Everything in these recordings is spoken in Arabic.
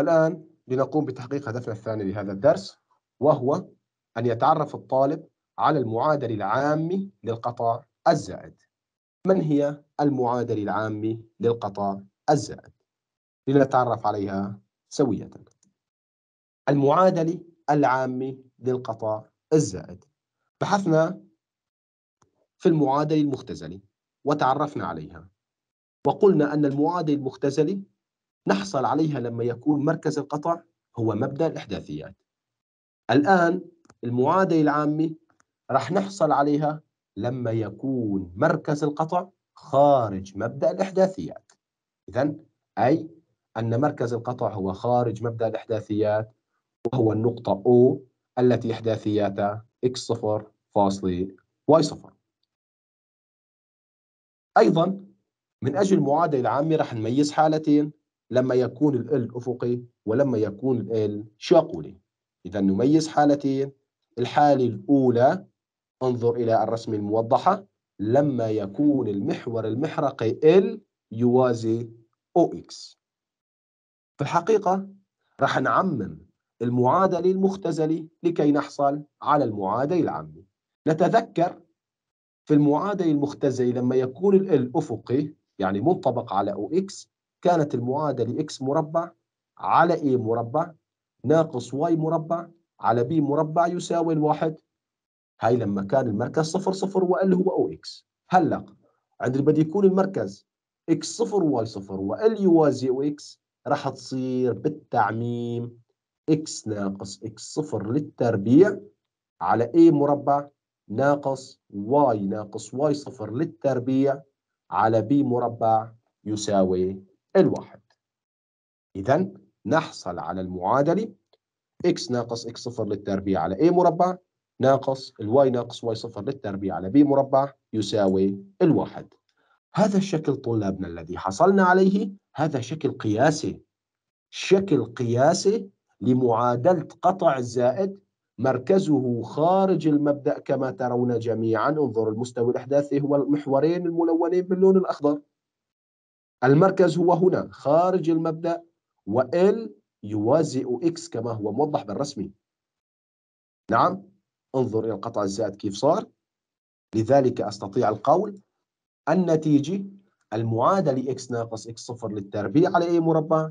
الآن لنقوم بتحقيق هدفنا الثاني لهذا الدرس وهو أن يتعرف الطالب على المعادل العام للقطاع الزائد من هي المعادل العام للقطاع الزائد لنتعرف عليها سوية المعادل العام للقطاع الزائد بحثنا في المعادل المختزلي وتعرفنا عليها وقلنا أن المعادل المختزلي نحصل عليها لما يكون مركز القطع هو مبدأ الإحداثيات الآن المعادلة العامة رح نحصل عليها لما يكون مركز القطع خارج مبدأ الإحداثيات إذا أي أن مركز القطع هو خارج مبدأ الإحداثيات وهو النقطة O التي إحداثياتها x0 فاصلة y0 أيضا من أجل المعادلة العامة رح نميز حالتين لما يكون ال أفقي ولما يكون ال شاقولي إذا نميز حالتين الحالة الأولى انظر إلى الرسم الموضحة لما يكون المحور المحرقي ال يوازي او اكس في الحقيقة راح نعمم المعادلة المختزلة لكي نحصل على المعادلة العامة نتذكر في المعادلة المختزلة لما يكون ال أفقي يعني منطبق على OX كانت المعادلة x مربع على a مربع ناقص y مربع على b مربع يساوي الواحد هاي لما كان المركز صفر صفر وال هو او اكس هلا اللي بده يكون المركز اكس صفر واي صفر وال يوازي او اكس راح تصير بالتعميم اكس ناقص اكس صفر للتربيع على a مربع ناقص واي ناقص واي صفر للتربيع على b مربع يساوي الواحد إذا نحصل على المعادلة x ناقص x صفر للتربيع على a مربع ناقص الواي ناقص واي صفر للتربيع على b مربع يساوي الواحد هذا الشكل طلابنا الذي حصلنا عليه هذا شكل قياسي شكل قياسي لمعادلة قطع الزائد مركزه خارج المبدأ كما ترون جميعا انظر المستوى الإحداثي هو المحورين الملونين باللون الأخضر المركز هو هنا خارج المبدأ وال يوازئ اكس كما هو موضح بالرسمي نعم انظر إلى القطع الزائد كيف صار لذلك أستطيع القول النتيجة المعادلة x ناقص x صفر للتربيع على a مربع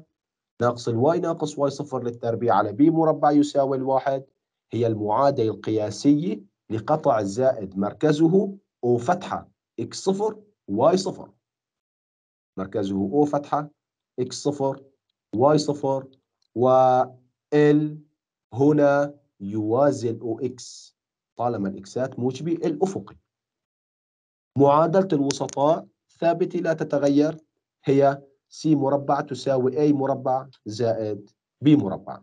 ناقص الواي ناقص y صفر للتربيع على b مربع يساوي الواحد هي المعادلة القياسية لقطع الزائد مركزه وفتحة x صفر y صفر مركزه O فتحة واي y و ال هنا يوازي الأو إكس طالما الإكسات موجبي الأفقي معادلة الوسطاء ثابتة لا تتغير هي C مربع تساوي A مربع زائد B مربع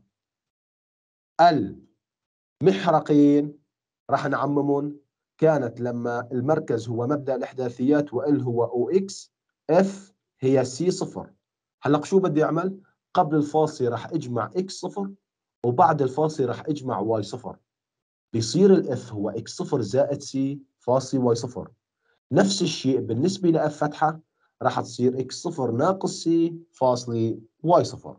المحرقين راح نعممهم كانت لما المركز هو مبدأ الإحداثيات وال هو OX F هي سي صفر هلق شو بدي اعمل قبل الفاصله راح اجمع اكس صفر وبعد الفاصله راح اجمع واي صفر بيصير الاف هو اكس صفر زائد سي فاصله واي صفر نفس الشيء بالنسبه لاف فتحه راح تصير اكس صفر ناقص سي فاصله واي صفر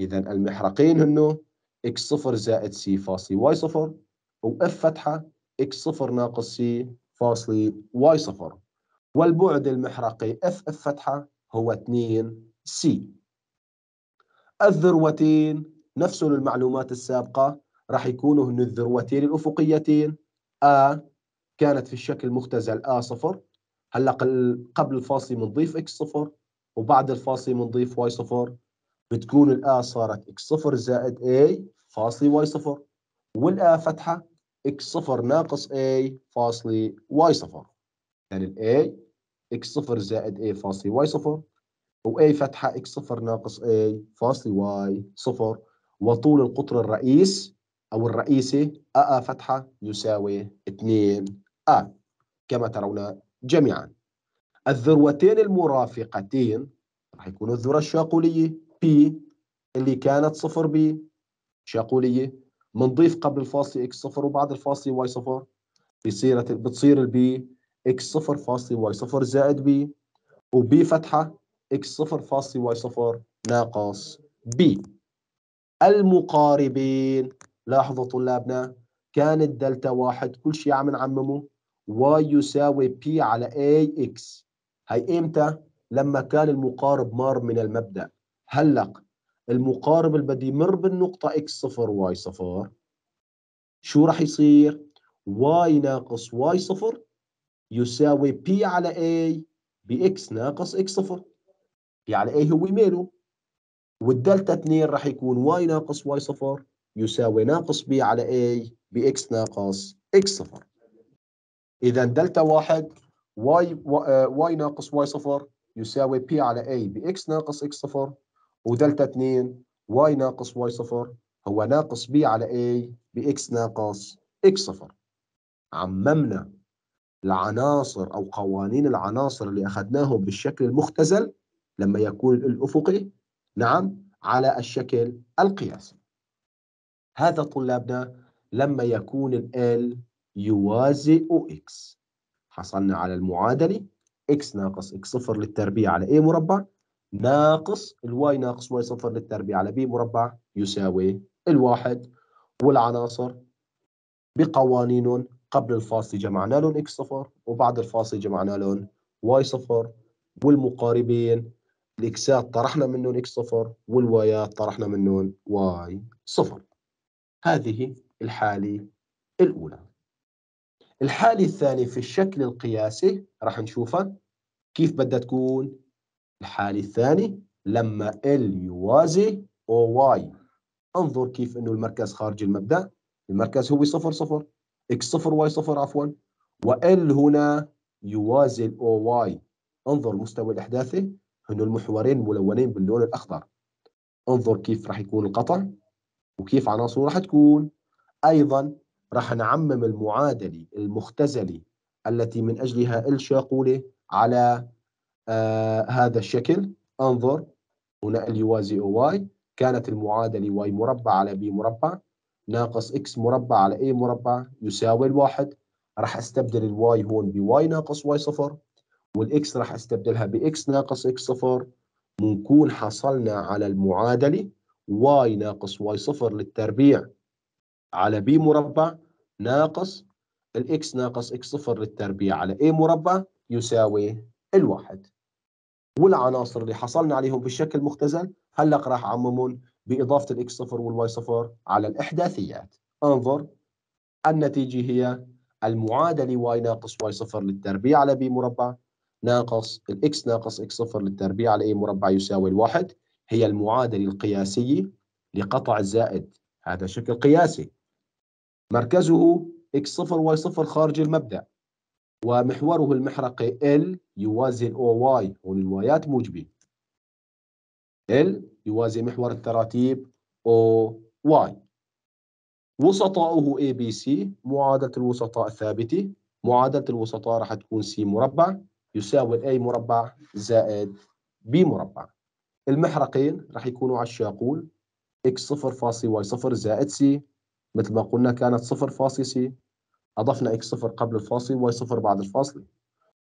اذا المحرقين هن اكس صفر زائد سي فاصله واي صفر واف فتحه اكس صفر ناقص سي فاصله واي صفر والبعد المحرقي اف اف فتحة هو 2 سي الذروتين نفس المعلومات السابقة راح يكونوا هن الذروتين الأفقيتين A كانت في الشكل مختزل A صفر هلا قبل الفاصل بنضيف X صفر وبعد الفاصل بنضيف Y صفر بتكون الآ صارت X صفر زائد A فاصل Y صفر والآ فتحة X صفر ناقص A فاصل Y صفر يعني A x صفر زائد A فاصلة y0 صفر A فتحة x صفر ناقص A فاصلة y صفر وطول القطر الرئيس او الرئيسي A فتحة يساوي 2 A كما ترون جميعا الذروتين المرافقتين راح يكونوا الذرة الشاقولية P اللي كانت صفر B شاقولية بنضيف قبل الفاصلة X صفر وبعد الفاصلة Y صفر بتصير البي اكس صفر فاصل واي صفر زائد بي وبي فتحة اكس صفر فاصل واي صفر ناقص بي المقاربين لاحظوا طلابنا كانت الدلتا واحد كل شيء عم نعممه واي يساوي بي على a اكس هي امتى لما كان المقارب مار من المبدأ هلق المقارب اللي بده يمر بالنقطة اكس صفر واي صفر شو راح يصير؟ واي ناقص واي صفر يساوي بي على A بإكس ناقص إكس صفر بي على A هو ميلو والدلتا 2 راح يكون واي ناقص واي صفر يساوي ناقص بي على A بإكس ناقص إكس صفر إذا دلتا واحد واي واي آه، ناقص واي صفر يساوي بي على A بإكس ناقص إكس صفر ودلتا 2 واي ناقص واي صفر هو ناقص بي على A بإكس ناقص إكس صفر عممنا العناصر أو قوانين العناصر اللي أخذناهم بالشكل المختزل لما يكون الأفقي نعم على الشكل القياسي هذا طلابنا لما يكون ال يوازئ اكس حصلنا على المعادلة x ناقص x صفر للتربيع على a مربع ناقص الواي ناقص واي صفر للتربيع على b مربع يساوي الواحد والعناصر بقوانين قبل الفاصل جمعنا لهم اكس صفر وبعد الفاصل جمعنا لهم واي صفر والمقاربين الاكسات طرحنا منهم اكس صفر والوايات طرحنا منهم واي صفر هذه الحالة الأولى الحالة الثانية في الشكل القياسي راح نشوفها كيف بدها تكون الحالة الثانية لما L يوازي OY انظر كيف انه المركز خارج المبدأ المركز هو صفر صفر اكس صفر واي صفر عفوا وال هنا يوازي الاو واي انظر مستوى الاحداثي انه المحورين ملونين باللون الاخضر انظر كيف راح يكون القطع وكيف عناصره راح تكون ايضا راح نعمم المعادله المختزله التي من اجلها الشاقوله على آه هذا الشكل انظر هنا ال يوازي او واي كانت المعادله واي مربع على بي مربع ناقص اكس مربع على اي مربع يساوي الواحد راح استبدل الواي هون بواي ناقص واي صفر والاكس راح استبدلها باكس ناقص اكس صفر بنكون حصلنا على المعادله واي ناقص واي صفر للتربيع على بي مربع ناقص الاكس ناقص اكس صفر للتربيع على اي مربع يساوي الواحد والعناصر اللي حصلنا عليهم بالشكل المختزل هلق راح اعممهم بإضافة الإكس صفر والواي صفر على الإحداثيات انظر النتيجة هي المعادلة واي ناقص واي صفر للتربيع على بي مربع ناقص الإكس ناقص إكس صفر للتربيع على اي مربع يساوي الواحد هي المعادلة القياسية لقطع الزائد هذا شكل قياسي مركزه إكس صفر واي صفر خارج المبدأ ومحوره المحرقي L يوازي ال OY هون الوايات موجبة L يوازي محور التراتيب O Y وسطاؤه A B C معادلة الوسطاء الثابتة معادلة الوسطاء راح تكون C مربع يساوي A مربع زائد B مربع المحرقين راح يكونوا على الشاقول x0 فاصلة y0 زائد c مثل ما قلنا كانت 0 فاصلة c أضفنا x0 قبل الفاصلة y0 بعد الفاصلة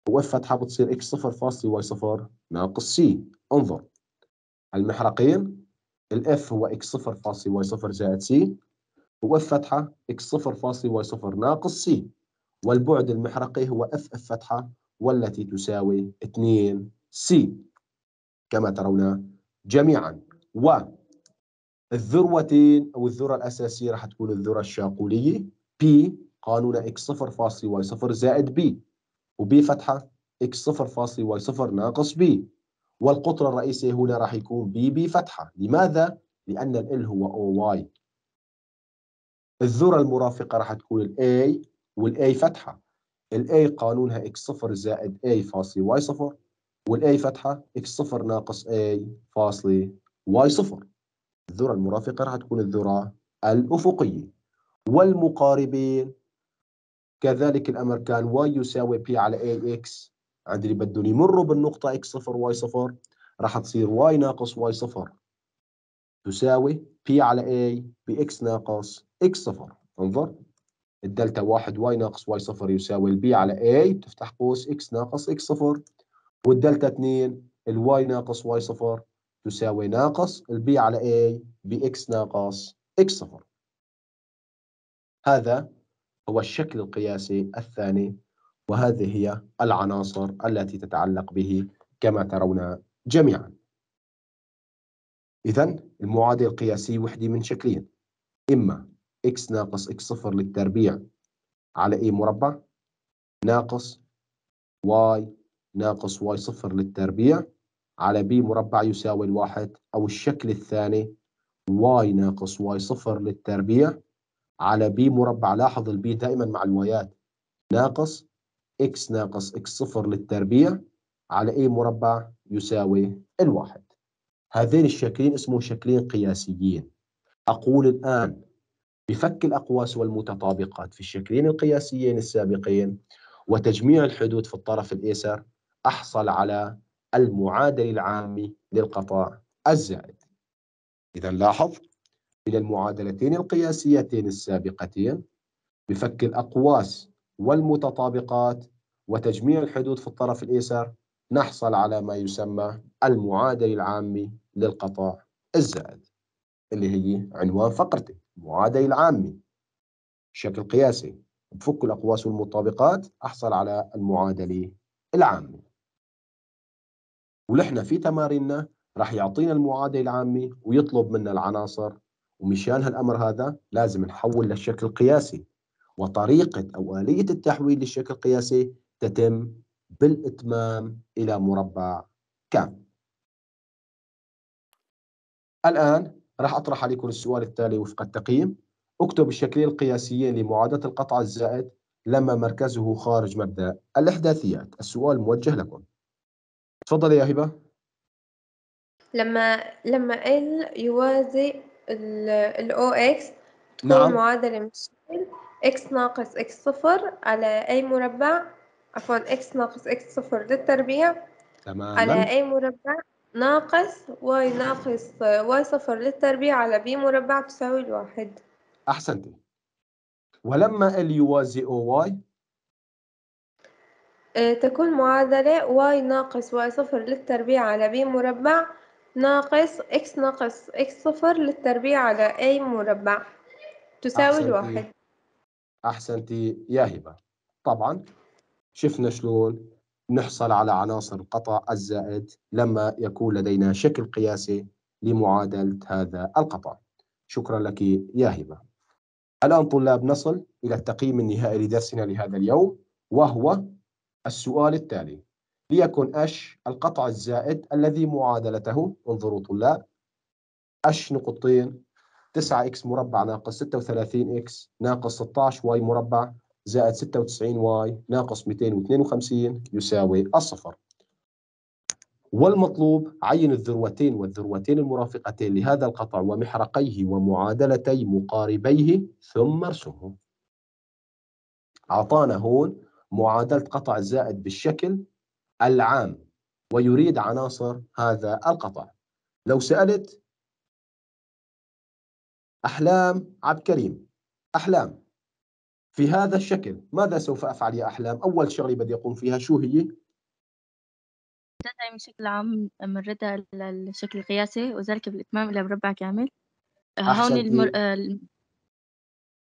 وفتحة بتصير x0 فاصلة y0 ناقص c انظر المحرقين الاف هو اكس صفر فاصله واي صفر زائد سي واف فتحه اكس صفر فاصله واي صفر ناقص سي والبعد المحرقي هو اف اف فتحه والتي تساوي 2 سي كما ترون جميعا والذروتين او الذره الاساسيه راح تكون الذره الشاقوليه بي قانون اكس صفر فاصله واي صفر زائد بي وبي فتحه اكس صفر فاصله واي صفر ناقص بي والقطر الرئيسي هنا راح يكون بي بي فتحة لماذا؟ لأن ال هو أو واي الذرة المرافقة راح تكون ال والاي وال فتحة ال قانونها اكس 0 زائد اي فاصله واي y0 وال فتحه اكس x0 ناقص اي فاصله واي y0 الذرة المرافقة راح تكون الذرة الأفقية والمقاربين كذلك الأمر كان واي يساوي بي على اي اكس عاد اللي بدهم يمروا بالنقطة x صفر y صفر راح تصير y ناقص y صفر تساوي p على ب x ناقص x صفر انظر الدلتا واحد y ناقص y صفر يساوي b على a تفتح قوس x ناقص x صفر والدلتا اثنين الواي ناقص y صفر تساوي ناقص ال b على ب x ناقص x صفر هذا هو الشكل القياسي الثاني وهذه هي العناصر التي تتعلق به كما ترون جميعا إذا المعادل القياسي وحدي من شكلين إما x ناقص x صفر للتربيع على a مربع ناقص y ناقص y صفر للتربيع على b مربع يساوي الواحد أو الشكل الثاني y ناقص y صفر للتربيع على b مربع لاحظ البي دائما مع الوايات ناقص x ناقص x صفر للتربيع على a مربع يساوي الواحد هذين الشكلين اسمه شكلين قياسيين أقول الآن بفك الأقواس والمتطابقات في الشكلين القياسيين السابقين وتجميع الحدود في الطرف الأيسر أحصل على المعادل العامي للقطاع الزائد إذا لاحظ إلى المعادلتين القياسيتين السابقتين بفك الأقواس والمتطابقات وتجميع الحدود في الطرف الايسر نحصل على ما يسمى المعادل العامي للقطاع الزائد اللي هي عنوان فقرتي المعادل العامي بشكل قياسي بفك الاقواس والمطابقات احصل على المعادله العامه ولحنا في تماريننا راح يعطينا المعادله العامه ويطلب منا العناصر ومشان هالامر هذا لازم نحول للشكل القياسي وطريقة أو آلية التحويل للشكل القياسي تتم بالإتمام إلى مربع كامل الآن راح أطرح عليكم السؤال التالي وفق التقييم اكتب الشكلين القياسيين لمعادلة القطع الزائد لما مركزه خارج مبدأ الإحداثيات السؤال موجه لكم تفضلي يا هبة لما لما ال يوازي ال OX تكون نعم. معادلة مش يساوي x ناقص x صفر على أي مربع عفوا x ناقص x صفر للتربيع تماما على أي مربع ناقص y ناقص y صفر للتربيع على b مربع تساوي الواحد أحسنت ولما ال يوازي y آه، تكون معادلة y ناقص y صفر للتربيع على b مربع ناقص x ناقص x صفر للتربيع على a مربع تساوي الواحد احسنتي يا هبه طبعا شفنا شلون نحصل على عناصر القطع الزائد لما يكون لدينا شكل قياسي لمعادله هذا القطع شكرا لك يا هبه الان طلاب نصل الى التقييم النهائي لدرسنا لهذا اليوم وهو السؤال التالي ليكن اش القطع الزائد الذي معادلته انظروا طلاب اش نقطتين 9 اكس مربع ناقص 36 اكس ناقص 16 واي مربع زائد 96 واي ناقص 252 يساوي الصفر. والمطلوب عين الذروتين والذروتين المرافقتين لهذا القطع ومحرقيه ومعادلتي مقاربيه ثم ارسمه أعطانا هون معادلة قطع الزائد بالشكل العام ويريد عناصر هذا القطع. لو سألت أحلام عبد كريم أحلام في هذا الشكل ماذا سوف أفعل يا أحلام؟ أول شغلة بدي أقوم فيها شو هي؟ تدعي بشكل عام من للشكل القياسي وذلك بالإتمام إلى مربع كامل آه، هون المر... إيه. آه،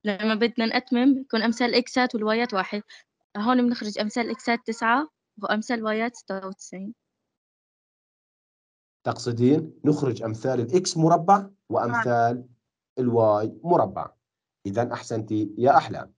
لما بدنا نأتمم يكون أمثال إكسات والوايات واحد هون بنخرج أمثال إكسات تسعة وأمثال وايات ستة وتسعين تقصدين نخرج أمثال الإكس مربع وأمثال الواي مربع إذا أحسنتي يا أحلام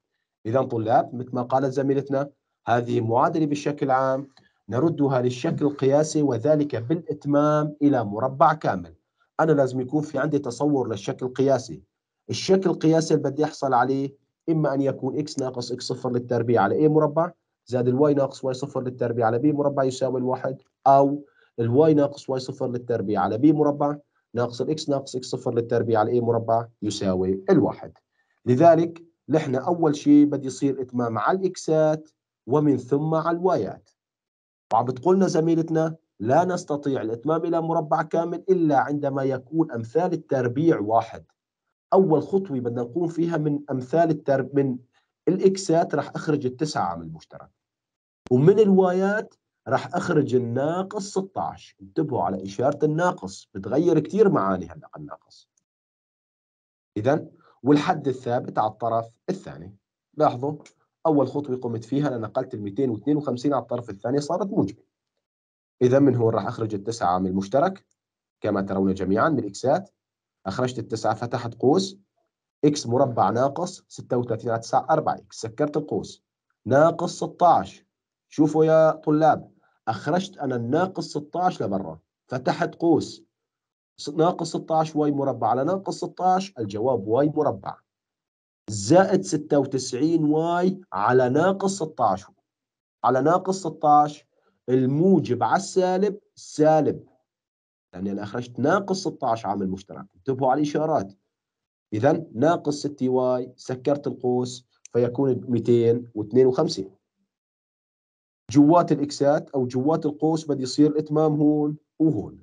إذا طلاب مثل ما قالت زميلتنا هذه معادلة بالشكل عام نردها للشكل القياسي وذلك بالإتمام إلى مربع كامل أنا لازم يكون في عندي تصور للشكل القياسي الشكل القياسي اللي بدي أحصل عليه إما أن يكون اكس ناقص اكس صفر للتربيع على اي مربع زائد الواي ناقص واي صفر للتربيع على بي مربع يساوي الواحد أو الواي ناقص واي صفر للتربيع على بي مربع ناقص الاكس ناقص اكس صفر للتربيع على اي مربع يساوي الواحد لذلك نحن اول شيء بدي يصير اتمام على الاكسات ومن ثم على الوايات وعم بتقولنا زميلتنا لا نستطيع الاتمام الى مربع كامل الا عندما يكون امثال التربيع واحد اول خطوه بدنا نقوم فيها من امثال الترب من الاكسات راح اخرج التسعه عامل مشترك ومن الوايات راح اخرج الناقص 16 انتبهوا على اشاره الناقص بتغير كثير معاني هلا على الناقص اذا والحد الثابت على الطرف الثاني لاحظوا اول خطوه قمت فيها انا نقلت ال 252 على الطرف الثاني صارت موجبه اذا من هون راح اخرج التسعه من المشترك كما ترون جميعا من الاكسات اخرجت التسعه فتحت قوس اكس مربع ناقص 36 على 9 4 اكس سكرت القوس ناقص 16 شوفوا يا طلاب اخرجت انا الناقص 16 لبرا فتحت قوس ناقص 16 واي مربع على ناقص 16 الجواب واي مربع زائد 96 واي على ناقص 16 على ناقص 16 الموجب على السالب سالب لاني يعني انا اخرجت ناقص 16 عامل مشترك انتبهوا على الاشارات اذا ناقص 6 واي سكرت القوس فيكون 252 جوات الاكسات او جوات القوس بده يصير اتمام هون وهون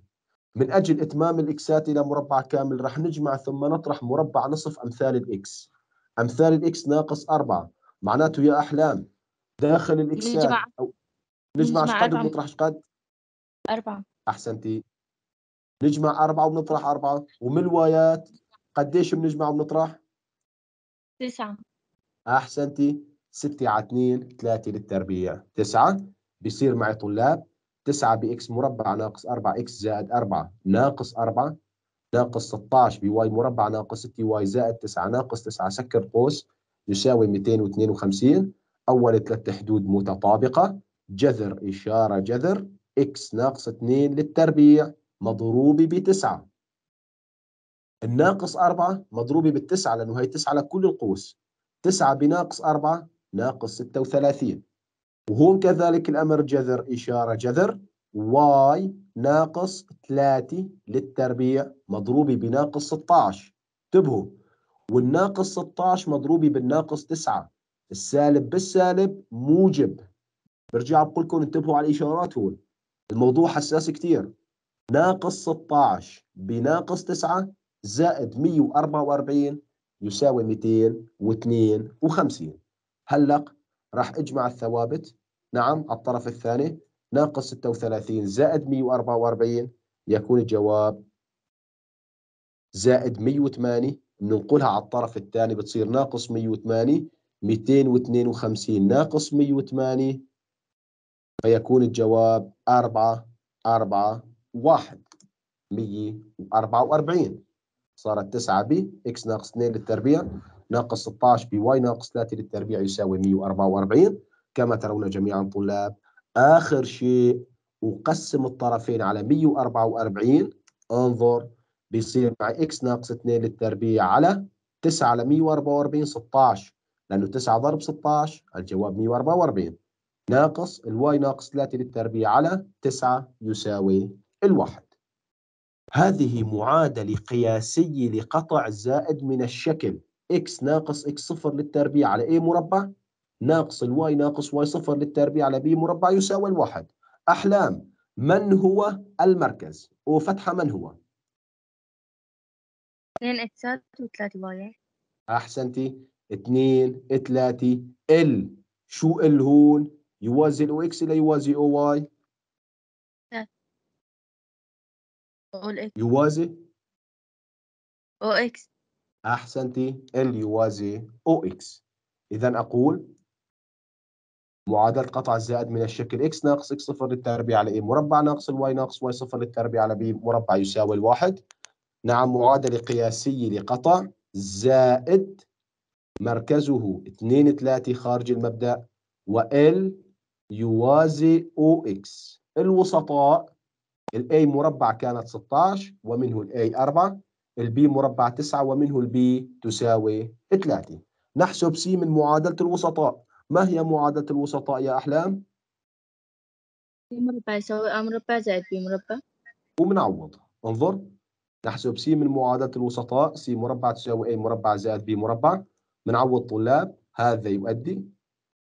من اجل اتمام الاكسات الى مربع كامل رح نجمع ثم نطرح مربع نصف امثال الاكس امثال الاكس ناقص أربعة معناته يا احلام داخل الاكسات نجمع أو نجمع قد ونطرح قد أربعة احسنتي نجمع أربعة ونطرح أربعة ومن الوايات قديش بنجمع ونطرح تسعة أحسنتي 6 على 2 3 للتربيع 9 بيصير معي طلاب 9 بإكس مربع ناقص 4 إكس زائد 4 ناقص 4 ناقص 16 بواي مربع ناقص 6 واي زائد 9 ناقص 9 سكر قوس يساوي 252 أول ثلاث حدود متطابقة جذر إشارة جذر إكس ناقص 2 للتربيع مضروبة بتسعة الناقص 4 مضروبة بالتسعة لأنه هي 9 لكل القوس 9 بناقص 4 ناقص 36 وهون كذلك الأمر جذر إشارة جذر واي ناقص 3 للتربيع مضروبة بناقص 16 انتبهوا والناقص 16 مضروبة بالناقص 9 السالب بالسالب موجب برجع بقول لكم انتبهوا على الإشارات هون الموضوع حساس كثير ناقص 16 بناقص 9 زائد 144 يساوي 252 هلق راح اجمع الثوابت نعم على الطرف الثاني ناقص 36 زائد 144 يكون الجواب زائد 108 بننقلها على الطرف الثاني بتصير ناقص 108 252 ناقص 108 فيكون الجواب 4 4 1 144 صارت 9 ب اكس ناقص 2 للتربيع ناقص 16 بي واي ناقص 3 للتربيع يساوي 144 كما ترون جميعا طلاب آخر شيء وقسم الطرفين على 144 انظر بيصير مع x ناقص 2 للتربيع على 9 على 144 16 لأنه 9 ضرب 16 الجواب 144 ناقص الواي ناقص 3 للتربيع على 9 يساوي الواحد هذه معادلة قياسية لقطع زائد من الشكل اكس ناقص اكس صفر للتربيع على a إيه مربع ناقص الواي ناقص واي صفر للتربيع على بي مربع يساوي الواحد أحلام من هو المركز وفتحة من هو 2 اكسات وثلاثة y واي أحسنتي 2 3 ال شو ال هون يوازي الاو اكس لا يوازي او واي يوازي او اكس أحسنتي ال يوازي أو إكس إذا أقول معادلة قطع الزائد من الشكل x ناقص x صفر للتربيع على a مربع ناقص Y ناقص y صفر للتربيع على b مربع يساوي الواحد. نعم معادلة قياسية لقطع زائد مركزه 2 3 خارج المبدأ وال يوازي OX الوسطاء A مربع كانت 16 ومنه A 4 البي مربع 9 ومنه البي تساوي 3 نحسب سي من معادلة الوسطاء ما هي معادلة الوسطاء يا أحلام؟ بي مربع يساوي أ مربع زائد بي مربع ومنعوض انظر نحسب سي من معادلة الوسطاء سي مربع تساوي أ مربع زائد بي مربع منعوض طلاب هذا يؤدي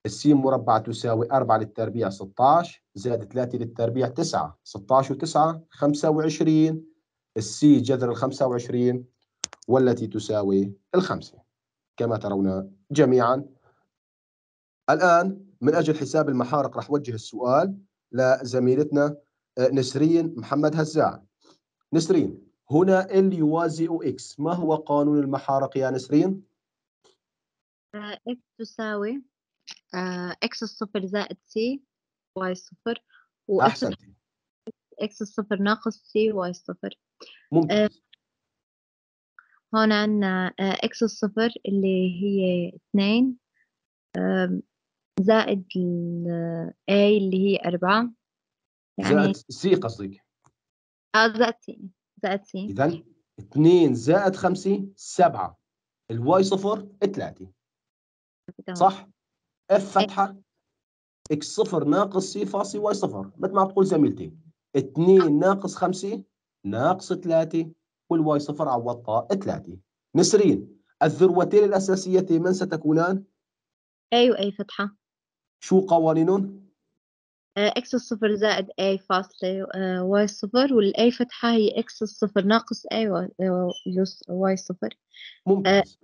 السي مربع تساوي 4 للتربيع 16 زائد 3 للتربيع 9 16 و9 25 السي جذر ال 25 والتي تساوي الخمسة كما ترون جميعا الآن من أجل حساب المحارق رح وجه السؤال لزميلتنا آه، نسرين محمد هزاع نسرين هنا ال يوازي X ما هو قانون المحارق يا نسرين؟ آه، X تساوي آه، X الصفر زائد C Y صفر أحسنتي X الصفر ناقص C Y صفر ممكن. هون آه، عندنا اكس آه، الصفر اللي هي اثنين زائد ال آه، A اللي هي أربعة يعني زائد سي قصدك اه زائد سي زائد سي إذا اثنين زائد خمسة سبعة الواي صفر ثلاثة صح؟ اف إيه. فتحة اكس صفر ناقص سي فاصل واي صفر مثل ما تقول زميلتي اثنين ناقص خمسة ناقص 3 والواي صفر عوضتها 3 نسرين الذروتين الأساسيتين من ستكونان؟ أيوة، اي واي فتحة شو قوانينهم؟ اكس آه، الصفر زائد آه، اي آه، فاصلة واي صفر والاي فتحة هي اكس الصفر ناقص اي واي صفر ممتاز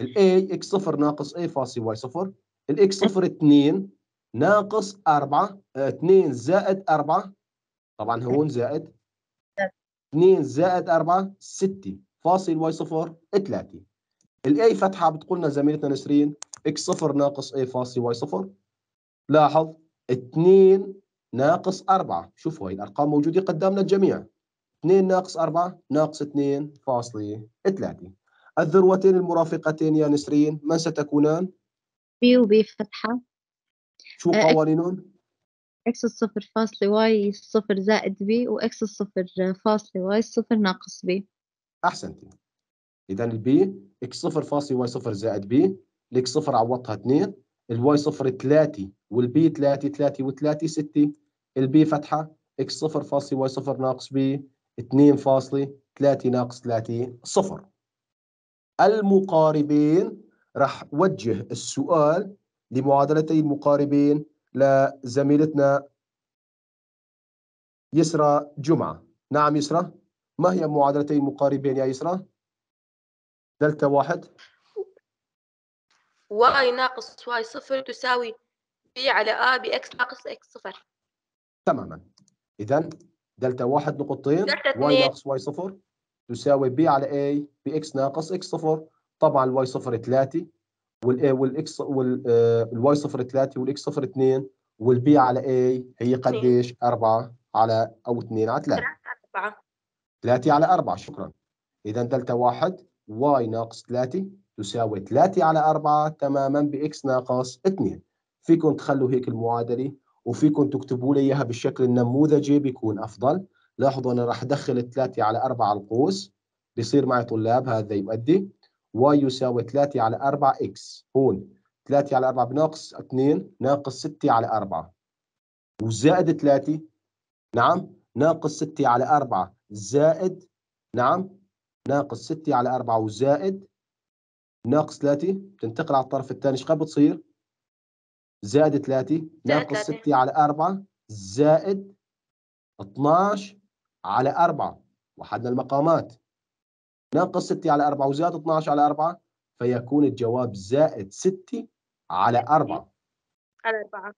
الاي اكس صفر ناقص اي فاصلة واي صفر الاكس صفر 2 ناقص 4 2 زائد 4 طبعا هون زائد 2 نعم. زائد 4 6 فاصل واي صفر 3 الاي فتحه بتقول لنا زميلتنا نسرين اكس صفر ناقص اي فاصل واي صفر لاحظ 2 ناقص 4 شوفوا هي الارقام موجوده قدامنا الجميع 2 ناقص 4 ناقص 2 فاصلة 3 الذروتين المرافقتين يا نسرين من ستكونان؟ بي وبي فتحة شو آه، قوانينهم؟ x الصفر فاصلة y الصفر زائد b و x الصفر فاصلة y الصفر ناقص b أحسنتي إذا ال b x صفر فاصلة y صفر زائد b ال x صفر عوضتها 2 ال y صفر 3 وال b 3 3 و3 6 ال b فتحة x صفر فاصلة y صفر ناقص b 2 فاصلة 3 ناقص 3 صفر المقاربين رح وجه السؤال لمعادلتي المقاربين لزميلتنا يسرى جمعة نعم يسرى ما هي معادلتي مقاربين يا يسرى دلتا واحد واي ناقص واي صفر تساوي بي على آ بإكس ناقص إكس صفر تماما إذا دلتا واحد نقطتين واي ناقص واي صفر تساوي بي على A بإكس ناقص إكس صفر طبعا الواي صفر ثلاثة والاي والاكس والواي آه، صفر 3 والاكس صفر 2 والبي على اي هي قديش 4 على او 2 على 3 4 3 على 4 شكرا اذا دلتا 1 واي ناقص 3 تساوي 3 على 4 تماما باكس ناقص 2 فيكم تخلوا هيك المعادله وفيكم تكتبوا لي اياها بالشكل النموذجي بيكون افضل لاحظوا انا راح ادخل 3 على 4 على القوس بصير معي طلاب هذا يؤدي واي يساوي 3 على 4 اكس هون 3 على 4 بناقص 2 ناقص 6 على 4 وزائد 3 نعم ناقص 6 على 4 زائد نعم ناقص 6 على 4 وزائد ناقص 3 بتنتقل على الطرف الثاني ايش بتصير؟ زائد 3 ناقص 6 على 4 زائد 12 على 4 وحدنا المقامات ناقص 6 على 4 وزائد 12 على 4 فيكون الجواب زائد 6 على 4 على 4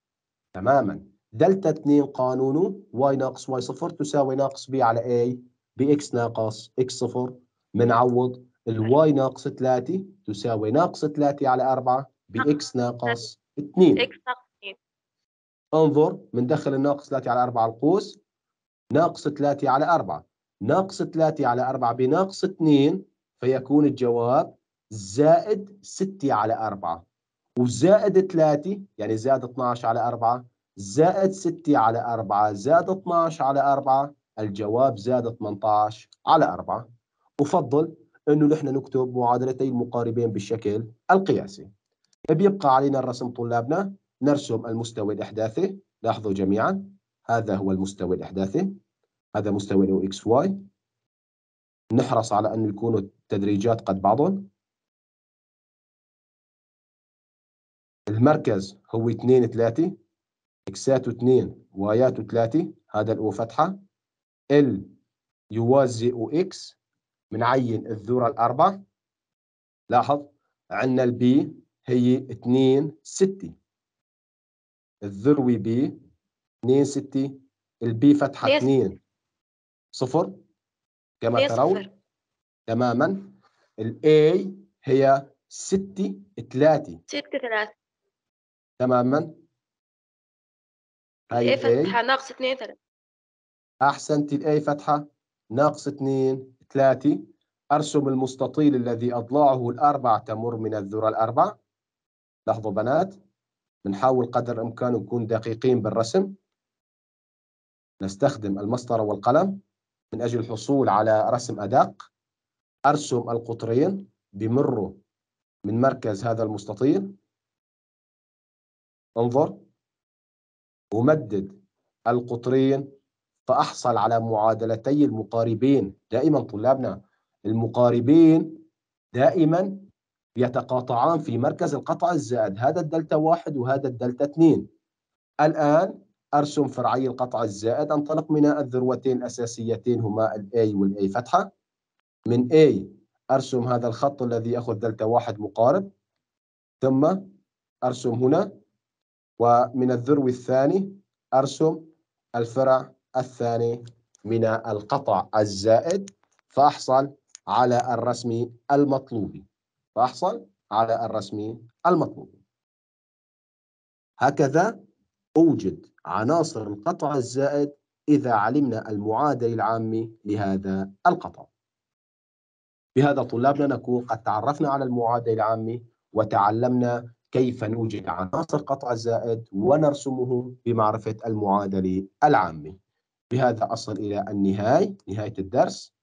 تماما دلتا 2 قانونه واي ناقص واي صفر تساوي ناقص بي على اي بإكس ناقص إكس صفر بنعوض الواي ناقص 3 تساوي ناقص 3 على 4 بإكس ناقص 2 إكس ناقص 2 انظر بندخل الناقص 3 على 4 على القوس ناقص 3 على 4 ناقص 3 على 4 بناقص 2 فيكون الجواب زائد 6 على 4 وزائد 3 يعني زائد 12 على 4 زائد 6 على 4 زائد 12 على 4 الجواب زائد 18 على 4 أفضل أنه نحن نكتب معادلتي المقاربين بالشكل القياسي بيبقى علينا الرسم طلابنا نرسم المستوى الإحداثي لاحظوا جميعا هذا هو المستوى الإحداثي هذا مستوى له اكس واي نحرص على انه يكونوا التدريجات قد بعضهم المركز هو 2 3 اكساته 2 واياته 3 هذا الاو فتحه ال يوازي او اكس بنعين الذره الاربع لاحظ عندنا البي هي 2 6 الذروي بي 2 6 البي فتحه 2 صفر كما ترون صفر. تماما الاي هي 6 3 6 3 تماما هاي الاي فتحه ناقص 2 3 احسنت الاي فتحه ناقص 2 3 ارسم المستطيل الذي اضلاعه الاربع تمر من الذره الاربع لاحظوا بنات بنحاول قدر الامكان نكون دقيقين بالرسم نستخدم المسطره والقلم من أجل الحصول على رسم أدق أرسم القطرين بمروا من مركز هذا المستطيل انظر أمدد القطرين فأحصل على معادلتي المقاربين دائما طلابنا المقاربين دائما يتقاطعان في مركز القطع الزائد هذا الدلتا واحد وهذا الدلتا اثنين الآن أرسم فرعي القطع الزائد أنطلق من الذروتين الأساسيتين هما الأي A والـ A فتحة من A أرسم هذا الخط الذي يأخذ دلتا واحد مقارب ثم أرسم هنا ومن الذروة الثاني أرسم الفرع الثاني من القطع الزائد فأحصل على الرسم المطلوب فأحصل على الرسم المطلوب هكذا أوجد عناصر القطع الزائد إذا علمنا المعادل العامي لهذا القطع بهذا طلابنا نكون قد تعرفنا على المعادل العامي وتعلمنا كيف نوجد عناصر قطع الزائد ونرسمه بمعرفة المعادل العامي بهذا أصل إلى النهاية نهاية الدرس